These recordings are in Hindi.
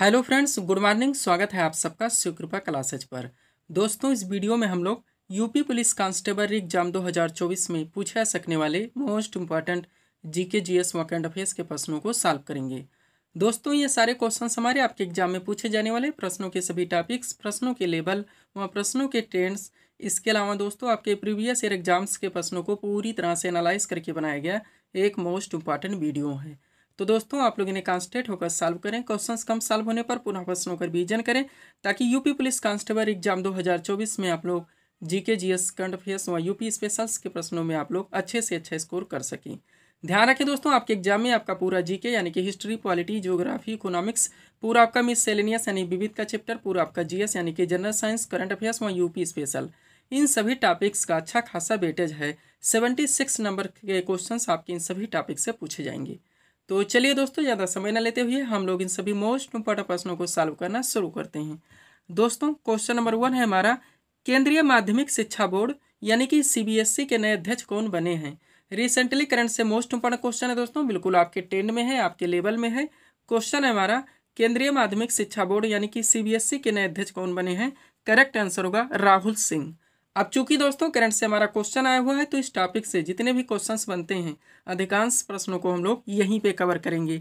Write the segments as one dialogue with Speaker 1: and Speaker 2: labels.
Speaker 1: हेलो फ्रेंड्स गुड मॉर्निंग स्वागत है आप सबका शिवकृपा क्लासेज पर दोस्तों इस वीडियो में हम लोग यूपी पुलिस कांस्टेबल एग्जाम 2024 में पूछे जा सकने वाले most important GK GS current affairs के प्रश्नों को सॉल्व करेंगे दोस्तों ये सारे क्वेश्चन हमारे आपके एग्जाम में पूछे जाने वाले प्रश्नों के सभी टॉपिक्स प्रश्नों के लेवल व प्रश्नों के ट्रेंड्स इसके अलावा दोस्तों आपके प्रीवियस ईयर एग्जाम्स के प्रश्नों को पूरी तरह से एनालाइज करके बनाया गया एक मोस्ट इम्पॉर्टेंट वीडियो है तो दोस्तों आप लोग इन्हें कॉन्स्टेंट होकर सॉल्व करें क्वेश्चन कम सॉल्व होने पर पुनः प्रश्नों का रिविजन करें ताकि यूपी पुलिस कांस्टेबल एग्जाम 2024 में आप लोग जीके जीएस करंट अफेयर्स व यूपी स्पेशल्स के प्रश्नों में आप लोग अच्छे से अच्छा स्कोर कर सकें ध्यान रखें दोस्तों आपके एग्जाम में आपका पूरा जीके यानी कि हिस्ट्री पॉलिटी ज्योग्राफी इकोनॉमिक्स पूरा आपका मिस सेलेनियस यानी विविध का चैप्टर पूरा आपका जीएस यानी कि जनरल साइंस करंट अफेयर्स व यूपी स्पेशल इन सभी टॉपिक्स का अच्छा खासा वेटेज है सेवेंटी सिक्स नंबर के क्वेश्चन आपके इन सभी टॉपिक से पूछे जाएंगे तो चलिए दोस्तों ज़्यादा समय ना लेते हुए हम लोग इन सभी मोस्ट इम्पोर्टेंट प्रश्नों को सॉल्व करना शुरू करते हैं दोस्तों क्वेश्चन नंबर वन है हमारा केंद्रीय माध्यमिक शिक्षा बोर्ड यानी कि सी के नए अध्यक्ष कौन बने हैं रिसेंटली करंट से मोस्ट इम्पोर्टेंट क्वेश्चन है दोस्तों बिल्कुल आपके टेंड में है आपके लेवल में है क्वेश्चन है हमारा केंद्रीय माध्यमिक शिक्षा बोर्ड यानी कि सी के नए अध्यक्ष कौन बने हैं करेक्ट आंसर होगा राहुल सिंह अब चूंकि दोस्तों करंट से हमारा क्वेश्चन आया हुआ है तो इस टॉपिक से जितने भी क्वेश्चंस बनते हैं अधिकांश प्रश्नों को हम लोग यहीं पे कवर करेंगे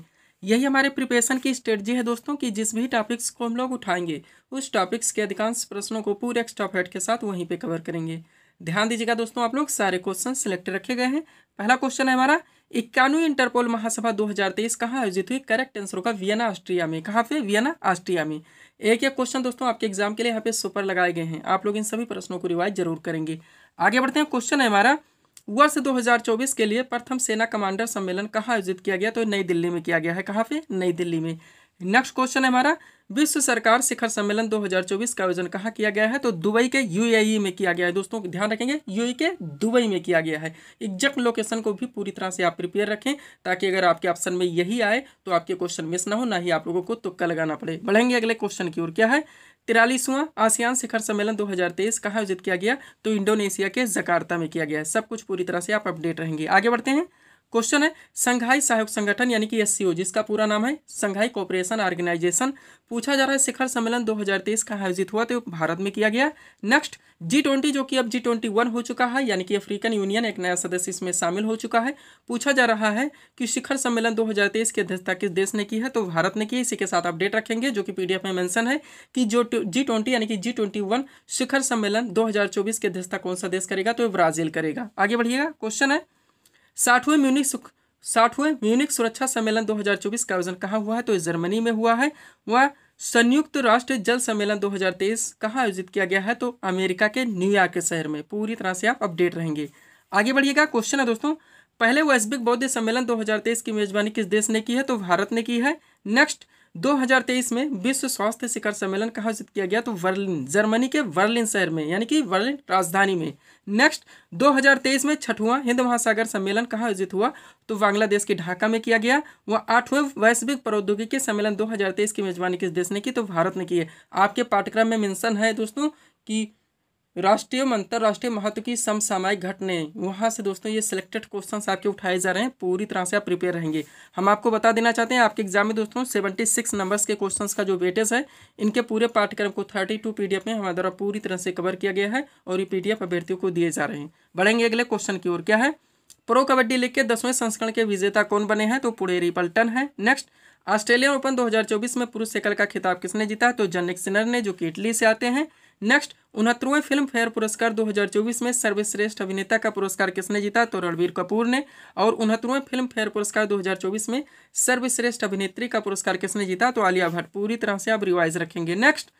Speaker 1: यही हमारे प्रिपरेशन की स्ट्रेटजी है दोस्तों कि जिस भी टॉपिक्स को हम लोग उठाएंगे उस टॉपिक्स के अधिकांश प्रश्नों को पूरे एक्स्ट्रा हेड के साथ वहीं पर कवर करेंगे ध्यान दीजिएगा दोस्तों आप लोग सारे क्वेश्चन सिलेक्ट रखे गए हैं पहला क्वेश्चन है हमारा इक्यानवे इंटरपोल महासभा 2023 कहाँ आयोजित हुई करेक्ट आंसर होगा वियना ऑस्ट्रिया में कहाँ पे वियना ऑस्ट्रिया में एक एक क्वेश्चन दोस्तों आपके एग्जाम के लिए यहाँ पे सुपर लगाए गए हैं आप लोग इन सभी प्रश्नों को रिवाइज जरूर करेंगे आगे बढ़ते हैं क्वेश्चन है हमारा वर्ष 2024 के लिए प्रथम सेना कमांडर सम्मेलन कहाँ आयोजित किया गया तो नई दिल्ली में किया गया है कहाँ पे नई दिल्ली में नेक्स्ट क्वेश्चन है हमारा विश्व सरकार शिखर सम्मेलन 2024 का आयोजन कहाँ किया गया है तो दुबई के यूएई में किया गया है दोस्तों ध्यान रखेंगे यूएई के दुबई में किया गया है एग्जैक्ट लोकेशन को भी पूरी तरह से आप प्रिपेयर रखें ताकि अगर आपके ऑप्शन में यही आए तो आपके क्वेश्चन मिस ना हो ना ही आप लोगों को तुक्का लगाना पड़े बढ़ेंगे अगले क्वेश्चन की ओर क्या है तिरालीसवां आसियान शिखर सम्मेलन 2023 कहाँ आयोजित किया गया तो इंडोनेशिया के जकार्ता में किया गया है सब कुछ पूरी तरह से आप अपडेट रहेंगे आगे बढ़ते हैं क्वेश्चन है संघाई सहयोग संगठन यानी कि एस जिसका पूरा नाम है संघाई कॉपरेशन ऑर्गेनाइजेशन पूछा जा रहा है शिखर सम्मेलन 2023 का आयोजित हुआ तो भारत में किया गया नेक्स्ट जी ट्वेंटी जो कि अब जी ट्वेंटी वन हो चुका है यानी कि अफ्रीकन यूनियन एक नया सदस्य इसमें शामिल हो चुका है पूछा जा रहा है कि शिखर सम्मेलन 2023 की अध्यक्षता किस देश ने की है तो भारत ने की इसी के साथ अपडेट रखेंगे जो कि पीडीएफ में मेंशन है कि जो जी ट्वेंटी यानी कि जी ट्वेंटी वन शिखर सम्मेलन दो हजार चौबीस की अध्यक्षता कौन सा देश करेगा तो ब्राजील करेगा आगे बढ़िएगा क्वेश्चन है साठवें म्यूनिक साठवें म्यूनिक सुरक्षा सम्मेलन 2024 का आयोजन कहाँ हुआ है तो जर्मनी में हुआ है वह संयुक्त राष्ट्र जल सम्मेलन 2023 कहाँ आयोजित किया गया है तो अमेरिका के न्यूयॉर्क के शहर में पूरी तरह से आप अपडेट रहेंगे आगे बढ़िएगा क्वेश्चन है दोस्तों पहले वैश्विक बौद्ध सम्मेलन 2023 की मेजबानी किस देश ने की है तो भारत ने की है नेक्स्ट 2023 में विश्व स्वास्थ्य शिखर सम्मेलन कहाँ आयोजित किया गया तो वर्लिन जर्मनी के वर्लिन शहर में यानी कि वर्लिन राजधानी में नेक्स्ट 2023 में छठवां हिंद महासागर सम्मेलन कहाँ आयोजित हुआ तो बांग्लादेश के ढाका में किया गया वह आठवें वैश्विक प्रौद्योगिकी सम्मेलन 2023 की मेजबानी किस देश ने की तो भारत ने की है आपके पाठ्यक्रम में मेन्शन है दोस्तों की राष्ट्रीय एवं अंतर्राष्ट्रीय महत्व की समसामयिक घटने वहाँ से दोस्तों ये सिलेक्टेड क्वेश्चन आपके उठाए जा रहे हैं पूरी तरह से आप प्रिपेयर रहेंगे हम आपको बता देना चाहते हैं आपके एग्जाम में दोस्तों सेवेंटी सिक्स नंबर्स के क्वेश्चन का जो वेटेज है इनके पूरे पाठ्यक्रम को थर्टी टू पीडीएफ में हमारे द्वारा पूरी तरह से कवर किया गया है और ये पीडीएफ अभ्यर्थियों को दिए जा रहे हैं बढ़ेंगे अगले क्वेश्चन की ओर क्या है प्रो कबड्डी लीग के दसवें संस्करण के विजेता कौन बने हैं तो पुड़ेरी पल्टन है नेक्स्ट ऑस्ट्रेलियन ओपन 2024 में पुरुष सेकल का खिताब किसने जीता तो जनिक सिनर ने जो कि इटली से आते हैं नेक्स्ट उनहत्तरवें फिल्म फेयर पुरस्कार 2024 में सर्वश्रेष्ठ अभिनेता का पुरस्कार किसने जीता तो रणवीर कपूर ने और उनहत्तरवें फिल्म फेयर पुरस्कार 2024 में सर्वश्रेष्ठ अभिनेत्री का पुरस्कार किसने जीता तो आलिया भट्ट पूरी तरह से आप रिवाइज रखेंगे नेक्स्ट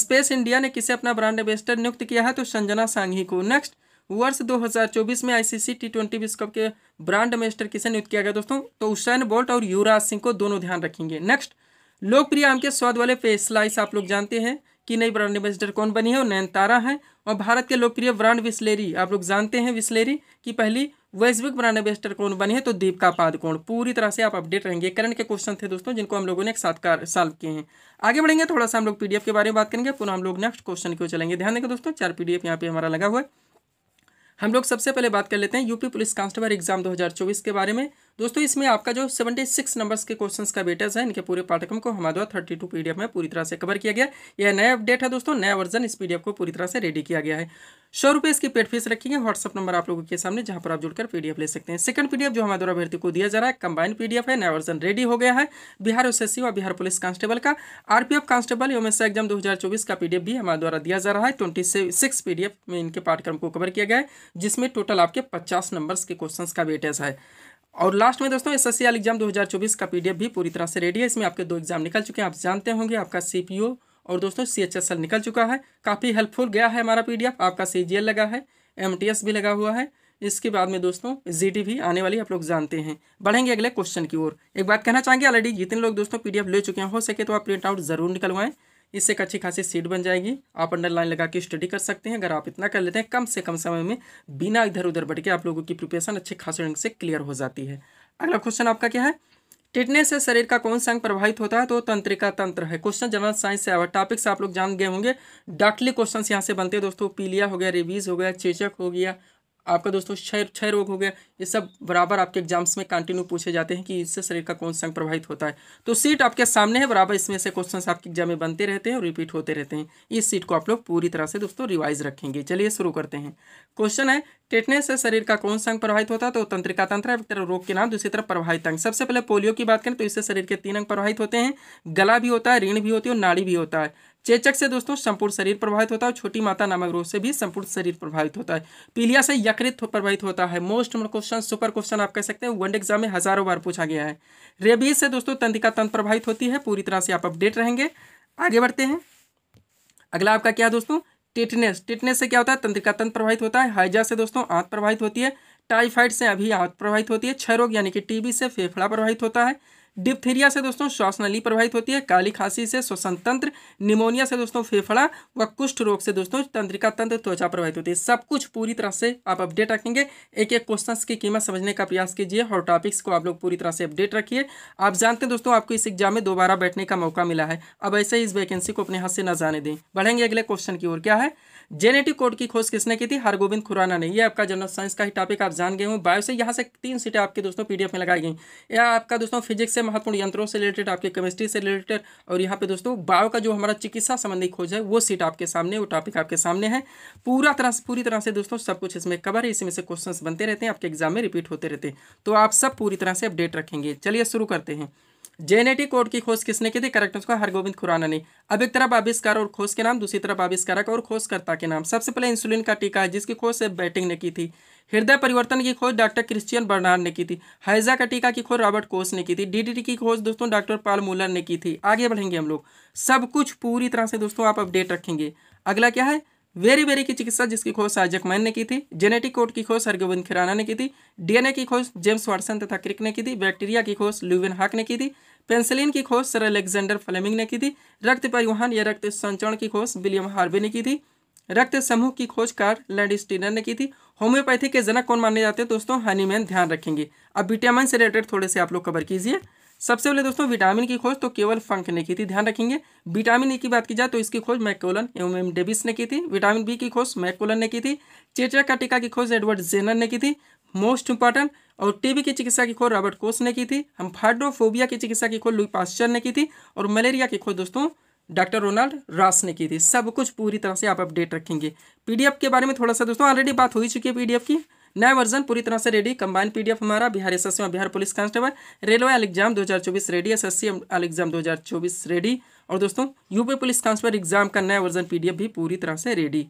Speaker 1: स्पेस इंडिया ने किसे अपना ब्रांड एम्बेस्टर नियुक्त किया है तो संजना सांघी को नेक्स्ट वर्ष 2024 में आईसीसी टी ट्वेंटी विश्व कप के ब्रांड एम्बेस्टर किसे नियुक्त किया गया दोस्तों तो उशैन बोल्ट और युवराज सिंह को दोनों ध्यान रखेंगे नेक्स्ट लोकप्रिय आम के स्वाद वाले स्लाइस आप लोग जानते हैं की नई ब्रांड एम्बेसडर कौन बनी है वो नयनतारा है और भारत के लोकप्रिय ब्रांड विस्लेरी आप लोग जानते हैं विस्लेरी की पहली वैश्विक ब्रांड एम्बेसडर कौन बनी है तो दीपका पादकोण पूरी तरह से आप अपडेट रहेंगे करंट के क्वेश्चन थे दोस्तों जिनको हम लोगों ने एक साथ सॉल्व किए हैं आगे बढ़ेंगे थोड़ा सा हम लोग पीडीएफ के बारे में बात करेंगे पुनः हम लोग नेक्स्ट क्वेश्चन क्यों चलेंगे ध्यान देंगे दोस्तों चार पीडीएफ यहाँ पे हमारा लगा हुआ है हम लोग सबसे पहले बात कर लेते हैं यूपी पुलिस कांस्टेबल एग्जाम 2024 के बारे में दोस्तों इसमें आपका जो सेवेंटी सिक्स नंबर्स के क्वेश्चन का बेटर्स है इनके पूरे पाठ्यक्रम को हमारे द्वारा थर्टी टू पीडीएफ में पूरी तरह से कवर किया गया यह नया अपडेट है दोस्तों नया वर्जन इस पीडीएफ को पूरी तरह से रेडी किया गया है सौ रुपये इसकी पेड फीस रखेंगे व्हाट्सअप नंबर आप लोगों के सामने जहां पर आप जुड़कर पीडीएफ ले सकते हैं सेकंड पीडीएफ जो हमारे द्वारा अभ्यर्थी को दिया जा रहा है कंबाइंड पीडीएफ है नया वर्जन रेडी हो गया है बिहार एस और बिहार पुलिस कांस्टेबल का RPF constable M SI exam चौबीस का पीडीएफ भी हमारे द्वारा दिया जा रहा है ट्वेंटी सिक्स पीडीएफ में इनके पाठ्यक्रम को कवर किया गया है जिसमें टोटल आपके पचास नंबर्स के क्वेश्चन का वेटेज है और लास्ट में दोस्तों एस एस एग्जाम 2024 का पीडीएफ भी पूरी तरह से रेडी है इसमें आपके दो एग्जाम निकल चुके हैं आप जानते होंगे आपका सीपीओ और दोस्तों सी निकल चुका है काफ़ी हेल्पफुल गया है हमारा पीडीएफ आपका सी लगा है एम भी लगा हुआ है इसके बाद में दोस्तों जी भी आने वाली आप लोग जानते हैं बढ़ेंगे अगले क्वेश्चन की ओर एक बात कहना चाहेंगे ऑलरेडी जितने लोग दोस्तों पीडीएफ ले चुके हैं हो सके तो आप प्रिंट आउट जरूर निकलवाएं इससे एक अच्छी खासी सीट बन जाएगी आप अंडरलाइन लगा के स्टडी कर सकते हैं अगर आप इतना कर लेते हैं कम से कम समय में बिना इधर उधर बढ़ के आप लोगों की प्रिपरेशन अच्छे खासे ढंग से क्लियर हो जाती है अगला क्वेश्चन आपका क्या है टिटनेस से शरीर का कौन सा अंग प्रभावित होता है तो तंत्रिका तंत्र है क्वेश्चन जनरल साइंस से टॉपिक्स आप लोग जान गए होंगे डाक्टली क्वेश्चन यहाँ से बनते हैं दोस्तों पीलिया हो गया रिवीज हो गया चेचक हो गया आपका दोस्तों क्षय क्षय रोग हो गया ये सब बराबर आपके एग्जाम्स में कंटिन्यू पूछे जाते हैं कि इससे शरीर का कौन सा अंग प्रभावित होता है तो सीट आपके सामने है बराबर इसमें से क्वेश्चन आपके एग्जाम में बनते रहते हैं और रिपीट होते रहते हैं इस सीट को आप लोग पूरी तरह से दोस्तों रिवाइज रखेंगे चलिए शुरू करते हैं क्वेश्चन है टेटनेस से शरीर का कौन सा अंग प्रभावित होता है तो तंत्रिका तंत्र एक तरह रोग के नाम दूसरी तरफ प्रभावित अंग सबसे पहले पोलियो की बात करें तो इससे शरीर के तीन अंग प्रभावित होते हैं गला भी होता है ऋण भी होती है और नाड़ी भी होता है चेचक से दोस्तों संपूर्ण शरीर प्रभावित होता है छोटी माता नामक रोग से भी संपूर्ण शरीर प्रभावित होता है पीलिया से यकृत प्रभावित होता है मोस्ट क्वेश्चन सुपर क्वेश्चन आप कह सकते हैं वनडे एग्जाम में हजारों बार पूछा गया है रेबीज से दोस्तों तंत्रिका तंत्र प्रभावित होती है पूरी तरह से आप अपडेट रहेंगे आगे बढ़ते हैं अगला आपका क्या दोस्तों टिटनेस टिटनेस से क्या होता है तंत्रिका तंत्र प्रभावित होता है हाइजा से दोस्तों आंत प्रभावित होती है टाइफाइड से अभी आंत प्रभावित होती है क्षय रोग यानी कि टीबी से फेफड़ा प्रभावित होता है डिप्थीरिया से दोस्तों श्वास नली प्रभावित होती है काली खांसी से श्वसन तंत्र निमोनिया से दोस्तों फेफड़ा व कुष्ठ रोग से दोस्तों तंत्रिका तंत्र त्वचा प्रभावित होती है सब कुछ पूरी तरह से आप अपडेट रखेंगे एक एक क्वेश्चन की कीमत समझने का प्रयास कीजिए और टॉपिक्स को आप लोग पूरी तरह से अपडेट रखिए आप जानते हैं दोस्तों आपको इस एग्जाम में दोबारा बैठने का मौका मिला है अब ऐसे ही इस वैकेंसी को अपने हाथ से न जाने दें बढ़ेंगे अगले क्वेश्चन की ओर क्या है जेनेटिक कोड की खोज किसने की थी हरगोविंद खुराना ने ये आपका जनरल साइंस का ही टॉपिक आप जान गए हो बायो से यहाँ से तीन सीटें आपके दोस्तों पीडीएफ में लगाई गई या आपका दोस्तों फिजिक्स से महत्वपूर्ण यंत्रों से रिलेटेड आपके केमिस्ट्री से रिलेटेड और यहाँ पे दोस्तों बायो का जो हमारा चिकित्सा संबंधी खोज है वो सीट आपके सामने वो टॉपिक आपके सामने है पूरा तरह से पूरी तरह से दोस्तों सब कुछ इसमें कवर है इसमें से क्वेश्चन बनते रहते हैं आपके एग्जाम में रिपीट होते रहते हैं तो आप सब पूरी तरह से अपडेट रखेंगे चलिए शुरू करते हैं जेनेटिक कोड की खोज किसने की थी करेक्ट उसका हरगोविंद खुराना ने अब एक तरफ आविष्कार और खोज के नाम दूसरी तरफ आविष्कारक और खोजकर्ता के नाम सबसे पहले इंसुलिन का टीका है जिसकी खोज बैटिंग ने की थी हृदय परिवर्तन की खोज डॉक्टर क्रिश्चियन बर्नार्ड ने की थी हैजा का टीका की खोज रॉबर्ट कोस ने की थी डीडीटी की खोज दोस्तों डॉक्टर पाल मूलर ने की थी आगे बढ़ेंगे हम लोग सब कुछ पूरी तरह से दोस्तों आप अपडेट रखेंगे अगला क्या है वेरी वेरी की चिकित्सा जिसकी खोज साजक मैन ने की थी जेनेटिक कोड की खोज हरगोविंद खिराना ने की थी डीएनए की खोज जेम्स वाटसन तथा क्रिक ने की थी बैक्टीरिया की खोज ल्यूविन हाक ने की थी पेंसिलिन की खोज सर अलेक्जेंडर फ्लेमिंग ने की थी रक्त परिवहन या रक्त संचरण की खोज विलियम हार्वे ने की थी रक्त समूह की खोज कार लैंड स्टीनर ने की थी होम्योपैथी के जनक कौन माने जाते हैं दोस्तों हनीमैन ध्यान रखेंगे अब विटामिन से रिलेटेड थोड़े से आप लोग कवर कीजिए सबसे पहले दोस्तों विटामिन की खोज तो केवल फंक ने की थी ध्यान रखेंगे विटामिन ए की बात की जाए तो इसकी खोज मैकोलन एम एम डेविस ने की थी विटामिन बी की खोज मैकोलन ने की थी चेचा का टीका की खोज एडवर्ड जेनर ने की थी मोस्ट इंपॉर्टेंट और टीबी की चिकित्सा की खोज रॉबर्ट कोस ने की थी हम फाइड्रोफोबिया की चिकित्सा की खोज लुई पास्चर ने की थी और मलेरिया की खोज दोस्तों डॉक्टर रोनाल्ड रास ने की थी सब कुछ पूरी तरह से आप अपडेट रखेंगे पीडीएफ के बारे में थोड़ा सा दोस्तों ऑलरेडी बात हो ही चुकी है पीडीएफ की नया वर्जन पूरी तरह से रेडी कंबाइन पीडीएफ हमारा Bihar S S Bihar police constable railway L exam दो रेडी एस एस एग्जाम दो रेडी और दोस्तों यूपी पुलिस कांस्टेबल एग्जाम का नया वर्जन पीडीएफ भी पूरी तरह से रेडी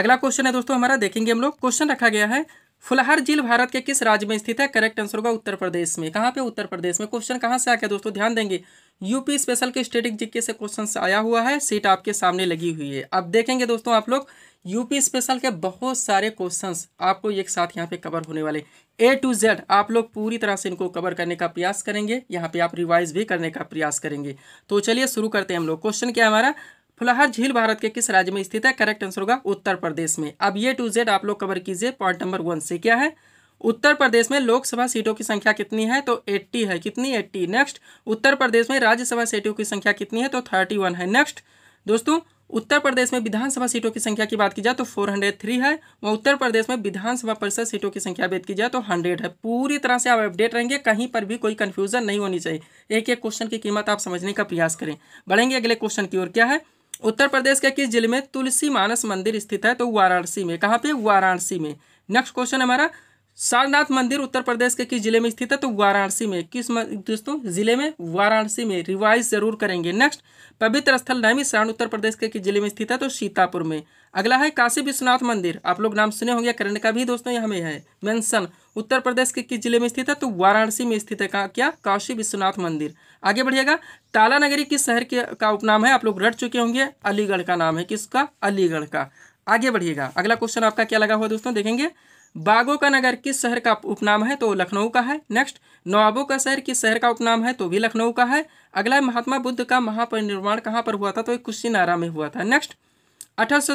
Speaker 1: अगला क्वेश्चन है दोस्तों हमारा देखेंगे हम लोग क्वेश्चन रखा गया है फुलहर झील भारत के किस राज्य में स्थित है करेक्ट आंसर होगा उत्तर प्रदेश में कहाँ पे उत्तर प्रदेश में क्वेश्चन कहाँ से आके दोस्तों ध्यान देंगे यूपी स्पेशल के स्टेटिक जीके से क्वेश्चन आया हुआ है सीट आपके सामने लगी हुई है अब देखेंगे दोस्तों आप लोग यूपी स्पेशल के बहुत सारे क्वेश्चंस आपको एक साथ यहाँ पे कवर होने वाले ए टू जेड आप लोग पूरी तरह से इनको कवर करने का प्रयास करेंगे यहाँ पे आप रिवाइज भी करने का प्रयास करेंगे तो चलिए शुरू करते हैं हम लोग क्वेश्चन क्या है हमारा फुलाहर झील भारत के किस राज्य में स्थित है करेक्ट आंसर होगा उत्तर प्रदेश में अब ये टू जेड आप लोग कवर कीजिए पॉइंट नंबर वन से क्या है उत्तर प्रदेश में लोकसभा सीटों की संख्या कितनी है तो 80 है कितनी 80 नेक्स्ट उत्तर प्रदेश में राज्यसभा सीटों की संख्या कितनी है तो 31 है नेक्स्ट दोस्तों उत्तर प्रदेश में विधानसभा सीटों की संख्या की बात की जाए तो 403 है वह उत्तर प्रदेश में विधानसभा परिषद सीटों की संख्या बात की जाए तो 100 है पूरी तरह से आप अपडेट रहेंगे कहीं पर भी कोई कन्फ्यूजन नहीं होनी चाहिए एक एक क्वेश्चन की कीमत आप समझने का प्रयास करें बढ़ेंगे अगले क्वेश्चन की ओर क्या है उत्तर प्रदेश के किस जिले में तुलसी मानस मंदिर स्थित है तो वाराणसी में कहाँ पे वाराणसी में नेक्स्ट क्वेश्चन हमारा सारनाथ मंदिर उत्तर प्रदेश के किस जिले में स्थित है तो वाराणसी में किस म... दोस्तों जिले में वाराणसी में रिवाइज जरूर करेंगे नेक्स्ट पवित्र स्थल नैमी सारण उत्तर प्रदेश के किस जिले में स्थित है तो सीतापुर में अगला है काशी विश्वनाथ मंदिर आप लोग नाम सुने होंगे करण का भी दोस्तों यहाँ में है मैंसन उत्तर प्रदेश के किस जिले में स्थित है तो वाराणसी में स्थित है क्या काशी विश्वनाथ मंदिर आगे बढ़िएगा ताला नगरी किस शहर के का उपनाम है आप लोग रट चुके होंगे अलीगढ़ का नाम है किसका अलीगढ़ का आगे बढ़िएगा अगला क्वेश्चन आपका क्या लगा हुआ दोस्तों देखेंगे बागों का नगर किस शहर का उपनाम है तो लखनऊ का है नेक्स्ट नवाबों का शहर किस शहर का उपनाम है तो भी लखनऊ का है अगला है महात्मा बुद्ध का महापरिनिर्वाण कहाँ पर हुआ था तो कुशीनारा में हुआ था नेक्स्ट अठारह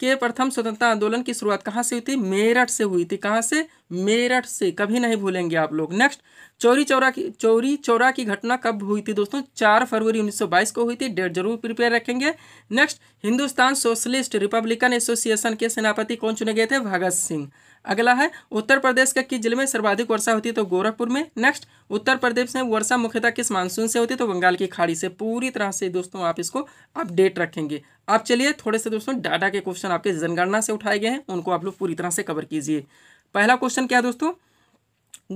Speaker 1: कि प्रथम स्वतंत्रता आंदोलन की शुरुआत कहाँ से हुई थी मेरठ से हुई थी कहाँ से मेरठ से कभी नहीं भूलेंगे आप लोग नेक्स्ट चोरी चौरा की चोरी चौरा की घटना कब हुई थी दोस्तों चार फरवरी 1922 को हुई थी डेट जरूर प्रिपेयर रखेंगे next Hindustan socialist republican association के सेनापति कौन चुने गए थे भगत सिंह अगला है उत्तर प्रदेश के किस जिले में सर्वाधिक वर्षा होती है तो गोरखपुर में नेक्स्ट उत्तर प्रदेश में वर्षा मुख्यतः किस मानसून से होती है तो बंगाल की खाड़ी से पूरी तरह से दोस्तों आप इसको अपडेट रखेंगे अब चलिए थोड़े से दोस्तों डाटा के क्वेश्चन आपके जनगणना से उठाए गए हैं उनको आप लोग पूरी तरह से कवर कीजिए पहला क्वेश्चन क्या है दोस्तों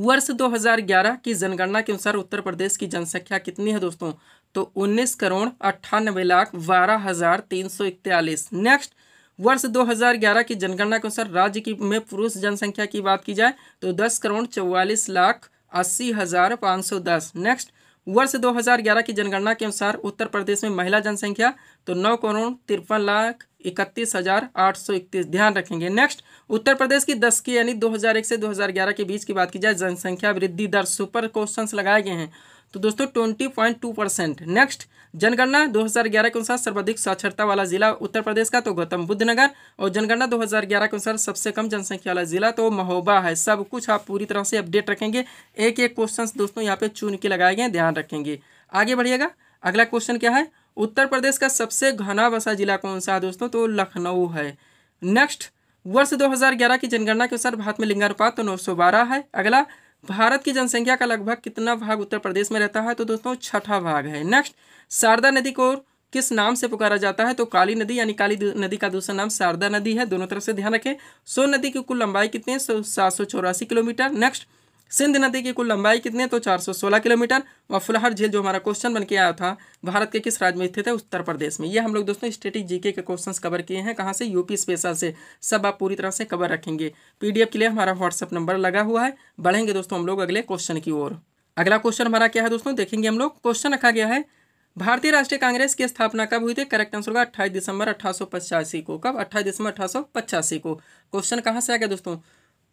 Speaker 1: वर्ष 2011 की जनगणना के अनुसार उत्तर प्रदेश की जनसंख्या कितनी है दोस्तों तो 19 करोड़ अट्ठानबे लाख बारह हजार तीन सौ इकतालीस नेक्स्ट वर्ष 2011 की जनगणना के अनुसार राज्य की में पुरुष जनसंख्या की बात की जाए तो दस करोड़ चौवालीस लाख अस्सी हज़ार पाँच सौ दस नेक्स्ट वर्ष 2011 की जनगणना के अनुसार उत्तर प्रदेश में महिला जनसंख्या तो नौ करोड़ तिरपन लाख इकतीस हज़ार आठ सौ इकतीस ध्यान रखेंगे नेक्स्ट उत्तर प्रदेश की दस की यानी 2001 से 2011 के बीच की बात की जाए जनसंख्या वृद्धि दर सुपर क्वेश्चन लगाए गए हैं तो दोस्तों twenty point two percent next जनगणना 2011 के अनुसार सर्वाधिक साक्षरता वाला जिला उत्तर प्रदेश का तो गौतम बुद्ध नगर और जनगणना 2011 के अनुसार सबसे कम जनसंख्या वाला जिला तो महोबा है सब कुछ आप पूरी तरह से अपडेट रखेंगे एक एक क्वेश्चन दोस्तों यहाँ पे चुन के लगाए गए ध्यान रखेंगे आगे बढ़िएगा अगला क्वेश्चन क्या है उत्तर प्रदेश का सबसे घना बसा जिला कौन सा है दोस्तों तो लखनऊ है नेक्स्ट वर्ष 2011 की जनगणना के अनुसार भारत में लिंगानुपात तो 912 है अगला भारत की जनसंख्या का लगभग कितना भाग उत्तर प्रदेश में रहता है तो दोस्तों छठा भाग है नेक्स्ट शारदा नदी को किस नाम से पुकारा जाता है तो काली नदी यानी काली नदी का दूसरा नाम शारदा नदी है दोनों तरफ से ध्यान रखें सोन नदी की कुल लंबाई कितनी है सात सौ चौरासी किलोमीटर नेक्स्ट सिंध नदी की कुल लंबाई कितनी है तो 416 किलोमीटर व फुलहर झील जो हमारा क्वेश्चन बन के आया था भारत के किस राज्य में स्थित है उत्तर प्रदेश में ये हम लोग दोस्तों स्टेटिक जीके e के क्वेश्चंस कवर किए हैं कहाँ से यूपी स्पेशल से सब आप पूरी तरह से कवर रखेंगे पीडीएफ के लिए हमारा व्हाट्सअप नंबर लगा हुआ है बढ़ेंगे दोस्तों हम लोग अगले क्वेश्चन की ओर अगला क्वेश्चन हमारा क्या है दोस्तों देखेंगे हम लोग क्वेश्चन रखा गया है भारतीय राष्ट्रीय कांग्रेस की स्थापना कब हुई थी करेक्ट आंसर होगा अट्ठाईस दिसंबर अठारह को कब अट्ठाईस दिसंबर अठारह को क्वेश्चन कहाँ से आ गया दोस्तों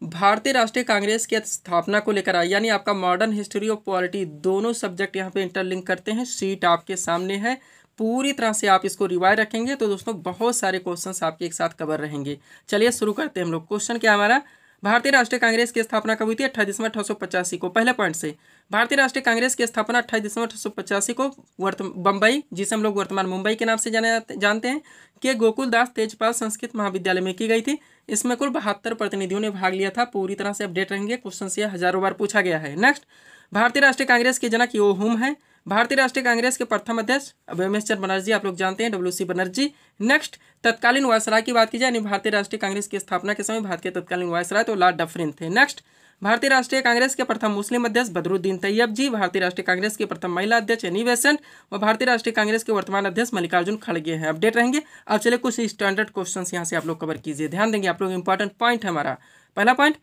Speaker 1: भारतीय राष्ट्रीय कांग्रेस की स्थापना को लेकर आई यानी आपका मॉडर्न हिस्ट्री ऑफ पॉलिटी दोनों सब्जेक्ट यहाँ पे इंटरलिंक करते हैं सीट आपके सामने है पूरी तरह से आप इसको रिवाइव रखेंगे तो दोस्तों बहुत सारे क्वेश्चंस आपके एक साथ कवर रहेंगे चलिए शुरू करते हैं हम लोग क्वेश्चन क्या हमारा भारतीय राष्ट्रीय कांग्रेस की स्थापना कब हुई थी अट्ठाईस दिसंबर अठारह को पहले पॉइंट से भारतीय राष्ट्रीय कांग्रेस की स्थापना अट्ठाईस दिसंबर अठारह को बंबई जिसे हम लोग वर्तमान मुंबई के नाम से जाने जानते हैं के गोकुल दास तेजपाल संस्कृत महाविद्यालय में की गई थी इसमें कुल बहत्तर प्रतिनिधियों ने भाग लिया था पूरी तरह से अपडेट रहेंगे क्वेश्चन से हजारों बार पूछा गया है नेक्स्ट भारतीय राष्ट्रीय कांग्रेस के जनक हुम है भारतीय राष्ट्रीय कांग्रेस के प्रथम अध्यक्ष अब चंद्र बनर्जी आप लोग जानते हैं डब्ल्यू सी बनर्जी नेक्स्ट तत्कालीन वायसराय की बात की जाए यानी भारतीय राष्ट्रीय कांग्रेस की स्थापना के समय भारत के तत्कालीन वायसराय तो लॉर्ड डफरिन थे नेक्स्ट भारतीय राष्ट्रीय कांग्रेस के प्रथम मुस्लिम अध्यक्ष बदरुद्दीन तैयब जी भारतीय राष्ट्रीय कांग्रेस के प्रथम महिला अध्यक्ष एनी बेसेंट व भारतीय राष्ट्रीय कांग्रेस के वर्तमान अध्यक्ष मल्लिकार्जुन खड़गे हैं अपडेट रहेंगे अब चले कुछ स्टैंडर्ड क्वेश्चन यहाँ से आप लोग कवर कीजिए ध्यान देंगे आप लोग इंपॉर्टेंट पॉइंट हमारा पहला पॉइंट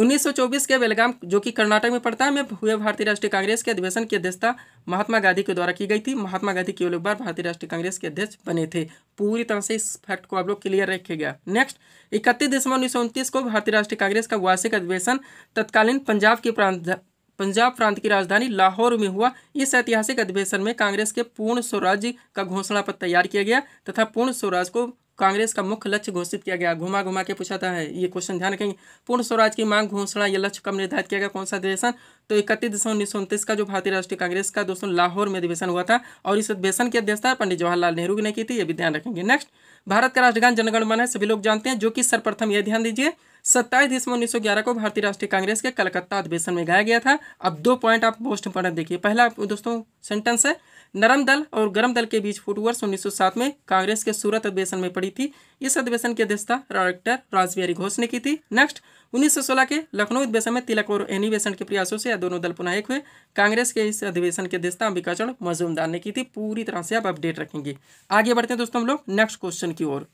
Speaker 1: 1924 के बेलगाम जो कि कर्नाटक में पड़ता है में हुए भारतीय राष्ट्रीय कांग्रेस के अधिवेशन की अध्यक्षता महात्मा गांधी के द्वारा की गई थी महात्मा गांधी की एक बार भारतीय राष्ट्रीय कांग्रेस के अध्यक्ष बने थे पूरी तरह से इस फैक्ट को आप लोग क्लियर रखेगा नेक्स्ट इकतीस दिसंबर उन्नीस को भारतीय राष्ट्रीय कांग्रेस का वार्षिक अधिवेशन तत्कालीन पंजाब के प्रांत पंजाब प्रांत की राजधानी लाहौर में हुआ इस ऐतिहासिक अधिवेशन में कांग्रेस के पूर्ण स्वराज्य का घोषणा पत्र तैयार किया गया तथा पूर्ण स्वराज को कांग्रेस का मुख्य लक्ष्य घोषित किया गया घुमा घुमा के पूछा था ये क्वेश्चन ध्यान रखेंगे पूर्ण स्वराज की मांग घोषणा यह लक्ष्य कब निर्धारित किया गया कौन सा अधिवेशन तो इकतीस दिसंबर उन्नीस सौ उनतीस का जो भारतीय राष्ट्रीय कांग्रेस का दोस्तों लाहौर में अधिवेशन हुआ था और इस अधिवेशन की अध्यक्षता पंडित जवाहरलाल नेहरू ने की थी ये भी ध्यान रखेंगे नेक्स्ट भारत का राष्ट्रगान जनगण मन है सभी लोग जानते हैं जो कि सर्वप्रथम यह ध्यान दीजिए सत्ताईस दिसंबर उन्नीस सौ ग्यारह को भारतीय राष्ट्रीय कांग्रेस के कलकत्ता अधिवेशन में गाया गया था अब दो पॉइंट आप मोस्ट इंपॉर्टेंट देखिए पहला दोस्तों सेंटेंस है नरम दल और गर्म दल के बीच वर्ष उन्नीस में कांग्रेस के सूरत अधिवेशन में पड़ी थी इस अधिवेशन की अध्यक्षता डायरेक्टर राजबिहारी घोष ने की थी नेक्स्ट 1916 के लखनऊ अधिवेशन में तिलक और एनिवेशन के प्रयासों से दोनों दल पुनः एक हुए कांग्रेस के इस अधिवेशन की अध्यक्षता अंबिकाचरण मजूमदार ने की थी पूरी तरह से आप अपडेट रखेंगे आगे बढ़ते हैं दोस्तों हम लोग नेक्स्ट क्वेश्चन की ओर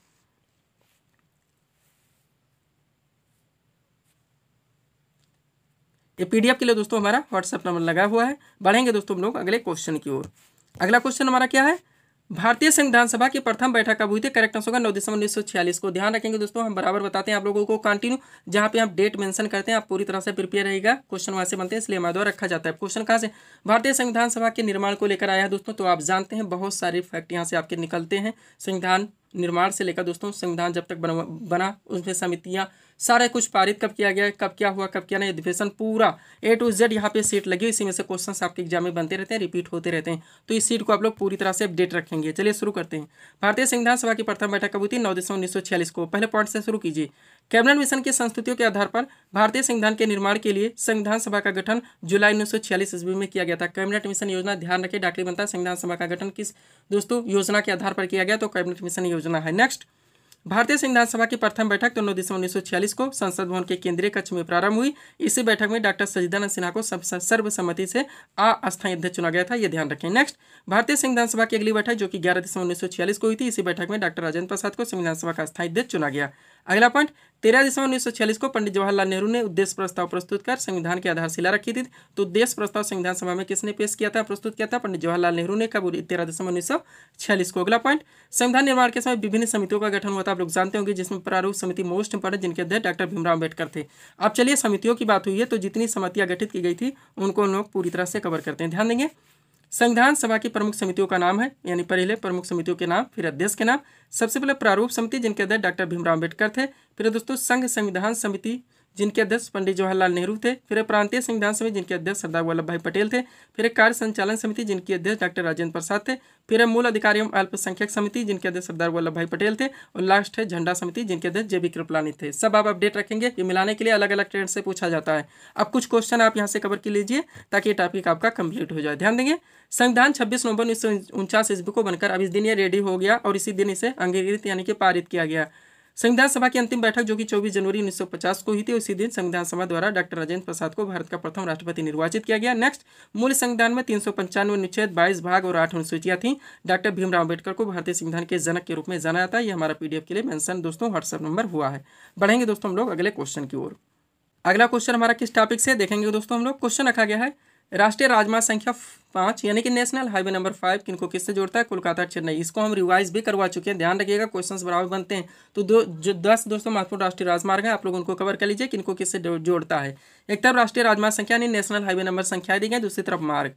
Speaker 1: ये पीडीएफ के लिए दोस्तों हमारा व्हाट्सएप नंबर लगा हुआ है बढ़ेंगे दोस्तों हम लोग अगले क्वेश्चन की ओर अगला क्वेश्चन हमारा क्या है भारतीय संविधान सभा की प्रथम बैठक कब हुई थी करेक्ट आंसर होगा नौ दिसंबर उन्नीस सौ छियालीस को ध्यान रखेंगे दोस्तों हम बराबर बताते हैं आप लोगों को कंटिन्यू जहाँ पे आप डेट मेंशन करते हैं आप पूरी तरह से प्रिपेयर रहेगा क्वेश्चन वहाँ से बनते हैं इसलिए हमारे द्वारा रखा जाता है क्वेश्चन कहाँ से भारतीय संविधान सभा के निर्माण को लेकर आया है दोस्तों तो आप जानते हैं बहुत सारे फैक्ट यहाँ से आपके निकलते हैं संविधान निर्माण से लेकर दोस्तों संविधान जब तक बना उसमें समितियाँ सारा कुछ पारित कब किया गया कब क्या हुआ कब क्या नहीं अधिवेशन पूरा ए टू जेड यहाँ पे सीट लगी इसी में से क्वेश्चन आपके एग्जाम में बनते रहते हैं रिपीट होते रहते हैं तो इस सीट को आप लोग पूरी तरह से अपडेट रखेंगे चलिए शुरू करते हैं भारतीय संविधान सभा की प्रथम बैठक कब हुई थी नौ दिसंबर उन्नीस को पहले पॉइंट से शुरू कीजिए कैबिनेट मिशन की संस्तुतियों के आधार पर भारतीय संविधान के निर्माण के लिए संविधान सभा का गठन जुलाई उन्नीस सौ छियालीस ईस्वी में किया गया था कैबिनेट मिशन योजना ध्यान रखें डाकली बनता संविधान सभा का गठन किस दोस्तों योजना के आधार पर किया गया तो कैबिनेट मिशन योजना है नेक्स्ट भारतीय संविधान सभा की प्रथम बैठक तो नौ दिसंबर उन्नीस को संसद भवन के केंद्रीय कक्ष में प्रारंभ हुई इसी बैठक में डॉक्टर सजिदानंद सिन्हा को सर्वसम्मति से अस्थायी अध्यक्ष चुना गया था यह ध्यान रखें नेक्स्ट भारतीय संविधान सभा की अगली बैठक जो कि ग्यारह दिसंबर उन्नीस को हुई थी इसी बैठक में डॉक्टर राजेंद्र प्रसाद को संविधान सभा का स्थायी अध्यक्ष चुना गया अगला पॉइंट तेरह दिसंबर उन्नीस सौ छियालीस को पंडित जवाहरलाल नेहरू ने उद्देश्य प्रस्ताव प्रस्तुत कर संविधान की आधारशिला रखी थी तो उद्देश्य प्रस्ताव संविधान सभा में किसने पेश किया था प्रस्तुत किया था पंडित जवाहरलाल नेहरू ने कब तेरह दिसंबर उन्नीस सौ छियालीस को अगला पॉइंट संविधान निर्माण के समय विभिन्न समितियों का गठन हुआ था आप लोग जानते होंगे जिसमें प्रारूप समिति मोस्ट इंपॉर्टेंट जिनके अध्यक्ष डॉक्टर भीमराव अंबेडकर थे अब चलिए समितियों की बात हुई है तो जितनी समितियां गठित की गई थी उनको हम लोग पूरी तरह से कवर करते हैं ध्यान देंगे संविधान सभा की प्रमुख समितियों का नाम है यानी पहले प्रमुख समितियों के नाम फिर अध्यक्ष के नाम सबसे पहले प्रारूप समिति जिनके अध्यक्ष डॉक्टर भीमराव अम्बेडकर थे फिर दोस्तों संघ संविधान समिति जिनके अध्यक्ष पंडित जवाहरलाल नेहरू थे फिर प्रांतीय संविधान समिति जिनके अध्यक्ष सरदार वल्लभ भाई पटेल थे फिर एक कार्य संचालन समिति जिनके अध्यक्ष डॉक्टर राजेंद्र प्रसाद थे फिर मूल अधिकारी एवं अल्पसंख्यक समिति जिनके अध्यक्ष सरदार वल्लभ भाई पटेल थे और लास्ट है झंडा समिति जिनके अध्यक्ष जेबी कृपलानी थे सब आप अपडेट रखेंगे ये मिलाने के लिए अलग अलग ट्रेंड से पूछा जाता है अब कुछ क्वेश्चन आप यहाँ से कवर कर लीजिए ताकि टॉपिक आपका कंप्लीट हो जाए ध्यान देंगे संविधान छब्बीस नवंबर उन्नीस ईस्वी को बनकर अब इस दिन ये रेडी हो गया और इसी दिन इसे अंगीकृत यानी कि पारित किया गया संविधान सभा की अंतिम बैठक जो कि 24 जनवरी 1950 को हुई थी उसी दिन संविधान सभा द्वारा डॉक्टर राजेंद्र प्रसाद को भारत का प्रथम राष्ट्रपति निर्वाचित किया गया नेक्स्ट मूल संविधान में तीन सौ पंचानवे अनुच्छेद बाईस भाग और आठ अनुसूचियां थी डॉक्टर भीमराव अम्बेडकर को भारतीय संविधान के जनक के रूप में जाना जाता है यह हमारा पीडीएफ के लिए मैं दोस्तों व्हाट्सअप नंबर हुआ है बढ़ेंगे दोस्तों हम लोग अगले क्वेश्चन की ओर अगला क्वेश्चन हमारा किस टॉपिक से देखेंगे दोस्तों हम लोग क्वेश्चन रखा गया है राष्ट्रीय राजमार्ग संख्या पाँच यानी कि नेशनल हाईवे नंबर फाइव किनको किससे जोड़ता है कोलकाता चेन्नई इसको हम रिवाइज भी करवा चुके हैं ध्यान रखिएगा क्वेश्चंस बराबर बनते हैं तो दो जो दस दोस्तों महत्वपूर्ण राष्ट्रीय राजमार्ग है आप लोग उनको कवर कर लीजिए किनको किससे जोड़ता है एक तरफ राष्ट्रीय राजमार्ग संख्या यानी नेशनल हाईवे नंबर संख्या दी गई दूसरी तरफ मार्ग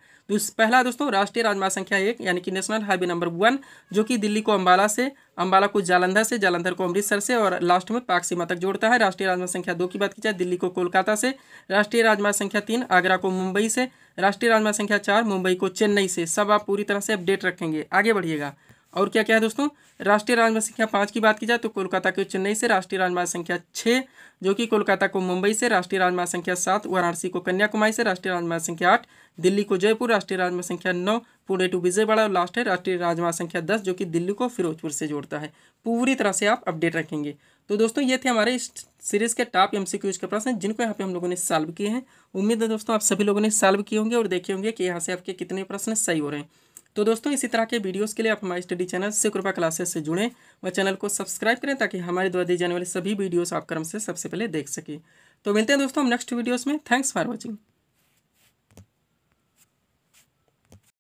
Speaker 1: पहला दोस्तों राष्ट्रीय राजमार्ग संख्या एक यानी कि नेशनल हाईवे नंबर वन जो कि दिल्ली को अम्बाला से अम्बाला को जालंधर से जालंधर को अमृतसर से और लास्ट में पाक सीमा तक जोड़ता है राष्ट्रीय राजमार्ग संख्या दो की बात की जाए दिल्ली को कोलकाता से राष्ट्रीय राजमार्ग संख्या तीन आगरा को मुंबई से राष्ट्रीय राजमार्ग संख्या चार मुंबई को चेन्नई से सब आप पूरी तरह से अपडेट रखेंगे आगे बढ़िएगा और क्या क्या है दोस्तों राष्ट्रीय राजमार्ग संख्या पाँच की बात की जाए तो कोलकाता को चेन्नई से राष्ट्रीय राजमार्ग संख्या छः जो कि कोलकाता को मुंबई से राष्ट्रीय राजमार्ग संख्या सात वाराणसी को कन्याकुमारी से राष्ट्रीय राजमार्ग संख्या आठ दिल्ली को जयपुर राष्ट्रीय राजमार्ग संख्या नौ पुणे टू विजयवाड़ा और लास्ट है राष्ट्रीय राजमार्ग संख्या दस जो कि दिल्ली को फिरोजपुर से जोड़ता है पूरी तरह से आप अपडेट रखेंगे तो दोस्तों ये थे हमारे इस सीरीज़ के टॉप एम सी के प्रश्न जिनको यहाँ पे हम लोगों ने सॉल्व किए हैं उम्मीद है दोस्तों आप सभी लोगों ने सॉल्व किए होंगे और देखे होंगे कि यहाँ से आपके कितने प्रश्न सही हो रहे हैं तो दोस्तों इसी तरह के वीडियोस के लिए आप हमारे स्टडी चैनल से कृपा क्लासेस से जुड़ें व चैनल को सब्सक्राइब करें ताकि हमारे द्वारा दिए जाने वाले सभी वीडियोस आप क्रम से सबसे पहले देख सकें तो मिलते हैं दोस्तों हम नेक्स्ट वीडियोस में थैंक्स फॉर वॉचिंग